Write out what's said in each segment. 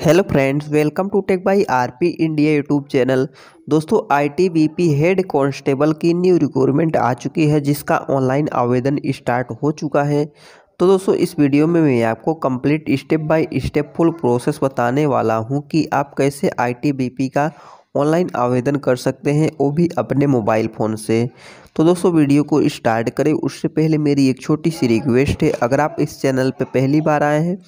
hello friends welcome to tech by RP India YouTube channel दोस्तों ITBP head constable की new requirement आ चुकी है जिसका ऑनलाइन आवेदन स्टार्ट हो चुका है तो दोस्तों इस वीडियो में मैं आपको complete step by step full process बताने वाला हूं कि आप कैसे आईटीबीपी का ऑनलाइन आवेदन कर सकते हैं वो भी अपने मोबाइल फ़ोन से तो दोस्तों वीडियो को स्टार्ट करें उससे पहले मेरी एक छोटी सी रिक्वेस्ट है अगर आप इस चैनल पर पहली बार आए हैं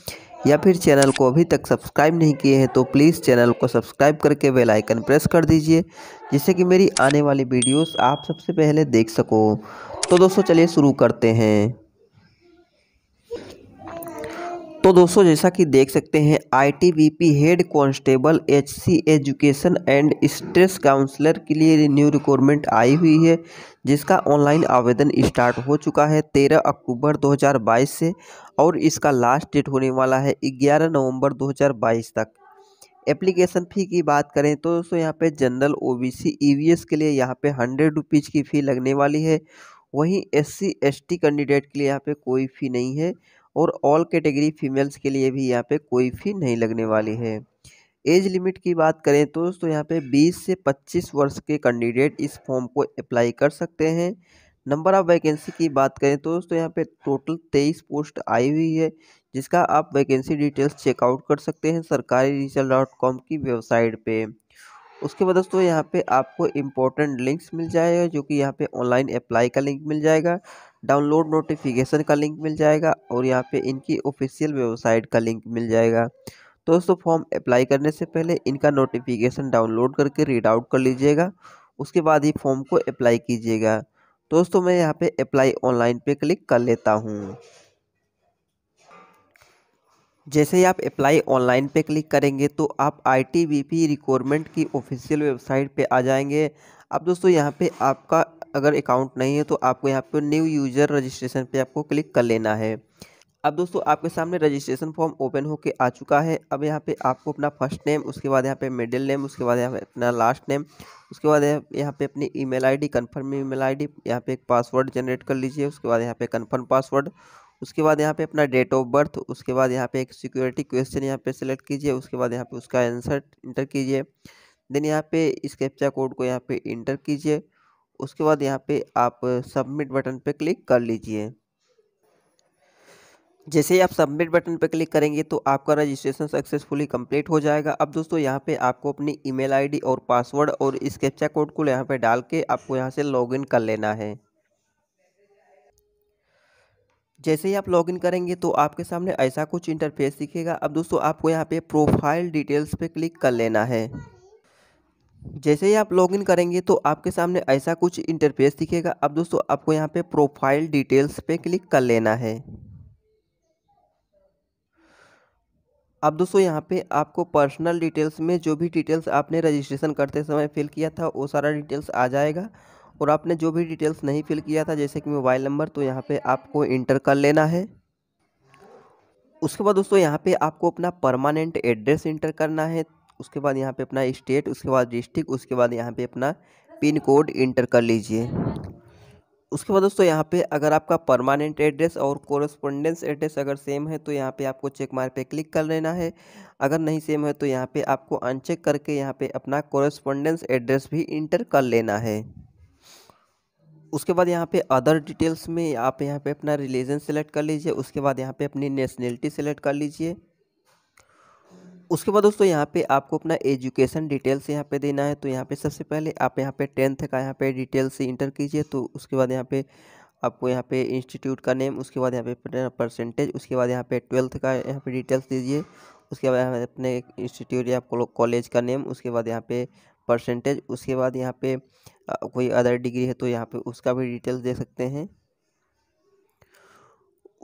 या फिर चैनल को अभी तक सब्सक्राइब नहीं किए हैं तो प्लीज़ चैनल को सब्सक्राइब करके बेल आइकन प्रेस कर दीजिए जिससे कि मेरी आने वाली वीडियोस आप सबसे पहले देख सको तो दोस्तों चलिए शुरू करते हैं तो दोस्तों जैसा कि देख सकते हैं ITBP head constable HC education and stress counsellor के लिए न्यू रिक्वायरमेंट आई हुई है जिसका ऑनलाइन आवेदन स्टार्ट हो चुका है तेरह अक्टूबर 2022 से और इसका लास्ट डेट होने वाला है ग्यारह नवंबर 2022 तक एप्लीकेशन फ़ी की बात करें तो दोस्तों यहाँ पे जनरल ओ बी के लिए यहाँ पे हंड्रेड रुपीज़ की फ़ी लगने वाली है वहीं एस सी कैंडिडेट के लिए यहाँ पे कोई फ़ी नहीं है और ऑल कैटेगरी फीमेल्स के लिए भी यहाँ पे कोई फ़ी नहीं लगने वाली है एज लिमिट की बात करें तो दोस्तों यहाँ पे 20 से 25 वर्ष के कैंडिडेट इस फॉर्म को अप्लाई कर सकते हैं नंबर ऑफ़ वैकेंसी की बात करें तो दोस्तों यहाँ पे टोटल 23 पोस्ट आई हुई है जिसका आप वैकेंसी डिटेल्स चेकआउट कर सकते हैं सरकारी रिजल्ट डॉट कॉम की वेबसाइट पे उसके बाद दोस्तों यहाँ पे आपको इम्पोर्टेंट लिंक्स मिल जाएगा जो कि यहाँ पे ऑनलाइन अप्लाई का लिंक मिल जाएगा डाउनलोड नोटिफिकेशन का लिंक मिल जाएगा और यहाँ पे इनकी ऑफिशियल वेबसाइट का लिंक मिल जाएगा दोस्तों फॉर्म अप्लाई करने से पहले इनका नोटिफिकेशन डाउनलोड करके रीड आउट कर लीजिएगा उसके बाद ही फॉर्म को अप्लाई कीजिएगा दोस्तों मैं यहाँ पे अप्लाई ऑनलाइन पे क्लिक कर लेता हूँ जैसे ही आप अप्लाई ऑनलाइन पे क्लिक करेंगे तो आप I T B P requirement की ऑफिशियल वेबसाइट पे आ जाएंगे अब दोस्तों यहाँ पे आपका अगर अकाउंट नहीं है तो आपको यहाँ पर न्यू यूज़र रजिस्ट्रेशन पर आपको क्लिक कर लेना है अब दोस्तों आपके सामने रजिस्ट्रेशन फॉर्म ओपन होके आ चुका है अब यहाँ पे आपको अपना फर्स्ट नेम उसके बाद यहाँ पे मिडिल नेम उसके बाद यहाँ पे अपना लास्ट नेम उसके बाद यहाँ पे अपनी email ID confirm email ID यहाँ पे एक पासवर्ड जनरेट कर लीजिए उसके बाद यहाँ पे कंफर्म पासवर्ड उसके बाद यहाँ पे अपना डेट ऑफ बर्थ उसके बाद यहाँ पर एक सिक्योरिटी क्वेश्चन यहाँ पर सेलेक्ट कीजिए उसके बाद यहाँ पर उसका आंसर इंटर कीजिए देन यहाँ पे इस कैप्चा कोड को यहाँ पर इंटर कीजिए उसके बाद यहाँ पे आप सबमिट बटन पे क्लिक कर लीजिए जैसे ही आप सबमिट बटन पर क्लिक करेंगे तो आपका रजिस्ट्रेशन सक्सेसफुली कंप्लीट हो जाएगा अब दोस्तों यहाँ पे आपको अपनी ईमेल आईडी और पासवर्ड और इस कैप्चा कोड को यहाँ पे डाल के आपको यहाँ से लॉगिन कर लेना है जैसे ही आप लॉगिन करेंगे तो आपके सामने ऐसा कुछ इंटरफेस दिखेगा अब दोस्तों आपको यहाँ पे प्रोफाइल डिटेल्स पे क्लिक कर लेना है जैसे ही आप लॉगिन करेंगे तो आपके सामने ऐसा कुछ इंटरफेस दिखेगा अब दोस्तों आपको यहाँ पे प्रोफाइल डिटेल्स पे क्लिक कर लेना है अब दोस्तों यहाँ पे आपको पर्सनल डिटेल्स में जो भी डिटेल्स आपने रजिस्ट्रेशन करते समय फिल किया था वो सारा डिटेल्स आ जाएगा और आपने जो भी डिटेल्स नहीं फिल किया था जैसे कि मोबाइल नंबर तो यहाँ पर आपको इंटर कर लेना है उसके बाद दोस्तों यहाँ पे आपको अपना परमानेंट एड्रेस इंटर करना है उसके बाद यहाँ पे अपना स्टेट उसके बाद डिस्ट्रिक्ट उसके बाद यहाँ पे अपना पिन कोड इंटर कर लीजिए उसके बाद दोस्तों यहाँ पे अगर आपका परमानेंट एड्रेस और कोरस्पोंडेंस एड्रेस अगर सेम है तो यहाँ पे आपको चेक मार पे क्लिक कर लेना है अगर नहीं सेम है तो यहाँ पे आपको अनचेक करके यहाँ पे अपना कोरस्पोंडेंस एड्रेस भी इंटर कर लेना है उसके बाद यहाँ पे अदर डिटेल्स में आप यहाँ पे अपना रिलीजन सेलेक्ट कर लीजिए उसके बाद यहाँ पर अपनी नेशनलिटी सेलेक्ट कर लीजिए उसके बाद दोस्तों यहाँ पे आपको अपना एजुकेशन डिटेल्स यहाँ पे देना है तो यहाँ पे सबसे पहले आप यहाँ पे टेंथ का यहाँ पे डिटेल्स इंटर कीजिए तो उसके बाद यहाँ पे आपको यहाँ पे इंस्टीट्यूट का नेम उसके बाद यहाँ पे परसेंटेज उसके बाद यहाँ पे ट्वेल्थ का यहाँ पे डिटेल्स दीजिए उसके बाद यहाँ अपने इंस्टीट्यूट या कॉलेज का नेम उसके बाद यहाँ पे परसेंटेज उसके बाद यहाँ पे कोई अदर डिग्री है तो यहाँ पे उसका भी डिटेल्स दे सकते हैं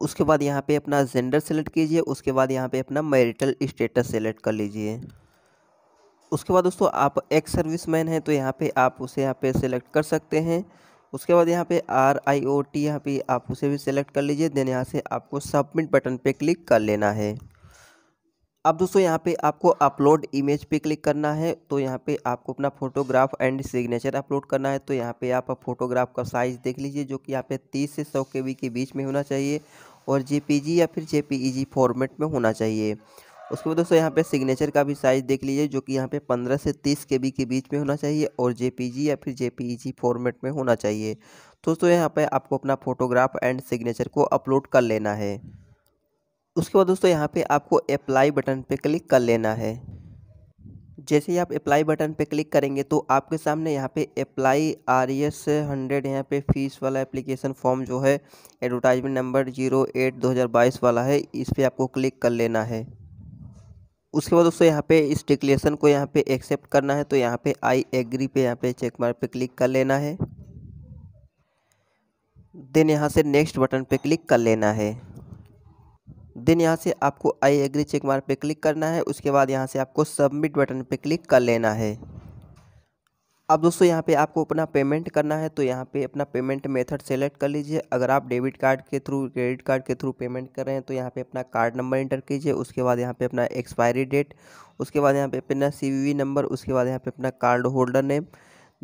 उसके बाद यहाँ पे अपना जेंडर सेलेक्ट कीजिए उसके बाद यहाँ पे अपना मैरिटल स्टेटस सेलेक्ट कर लीजिए उसके बाद दोस्तों आप एक्स मैन हैं तो यहाँ पे आप उसे यहाँ पे सेलेक्ट कर सकते हैं उसके बाद यहाँ पे आर आई ओ टी यहाँ पे आप उसे भी सेलेक्ट कर लीजिए देन यहाँ से आपको सबमिट बटन पर क्लिक कर लेना है अब दोस्तों यहाँ पे आपको अपलोड इमेज पे क्लिक करना है तो यहाँ पे आपको अपना फोटोग्राफ एंड सिग्नेचर अपलोड करना है तो यहाँ पे आप फोटोग्राफ का साइज़ देख लीजिए जो कि यहाँ पे 30 से 100 के के बीच में होना चाहिए और जेपीजी या फिर जेपीईजी फॉर्मेट e में होना चाहिए उसके बाद दोस्तों यहाँ पे सिग्नेचर का भी साइज़ देख लीजिए जो कि यहाँ पे 15 से 30 के के बीच में होना चाहिए और जे या फिर जे फॉर्मेट e में होना चाहिए तो दोस्तों यहाँ पे आपको अपना फोटोग्राफ एंड सिग्नेचर को अपलोड कर लेना है उसके बाद दोस्तों यहाँ पे आपको अप्लाई बटन पे क्लिक कर लेना है जैसे ही आप अप्लाई बटन पे क्लिक करेंगे तो आपके सामने यहाँ पे अप्लाई आर एस हंड्रेड यहाँ पे फीस वाला एप्लीकेशन फॉर्म जो है एडवर्टाइजमेंट नंबर जीरो एट दो हज़ार बाईस वाला है इस पर आपको क्लिक कर लेना है उसके बाद दोस्तों यहाँ पे इस डिक्लेशन को यहाँ पे एक्सेप्ट करना है तो यहाँ पे आई एग्री पे यहाँ पे चेक मार्क पे क्लिक कर लेना है देन यहाँ से नेक्स्ट बटन पे क्लिक कर लेना है देन यहाँ से आपको आई एग्री चेक मार्क पे क्लिक करना है उसके बाद यहाँ से आपको सबमिट बटन पे क्लिक कर लेना है अब दोस्तों यहाँ पे आपको अपना पेमेंट करना है तो यहाँ पे अपना पेमेंट मेथड सेलेक्ट कर लीजिए अगर आप डेबिट कार्ड के थ्रू क्रेडिट कार्ड के थ्रू पेमेंट कर रहे हैं तो यहाँ पे अपना कार्ड नंबर इंटर कीजिए उसके बाद यहाँ पे अपना एक्सपायरी डेट उसके बाद यहाँ पे अपना सी नंबर उसके बाद यहाँ पर अपना कार्ड होल्डर नेम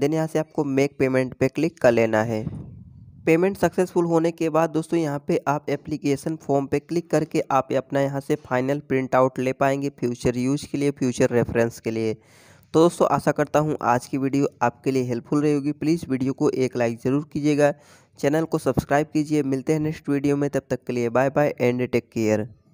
देन यहाँ से आपको मेक पेमेंट पे क्लिक कर लेना है पेमेंट सक्सेसफुल होने के बाद दोस्तों यहाँ पे आप एप्लीकेशन फॉर्म पे क्लिक करके आप अपना यहाँ से फाइनल प्रिंट आउट ले पाएंगे फ्यूचर यूज़ के लिए फ्यूचर रेफरेंस के लिए तो दोस्तों आशा करता हूँ आज की वीडियो आपके लिए हेल्पफुल रहेगी प्लीज़ वीडियो को एक लाइक ज़रूर कीजिएगा चैनल को सब्सक्राइब कीजिए मिलते हैं नेक्स्ट वीडियो में तब तक के लिए bye bye and take care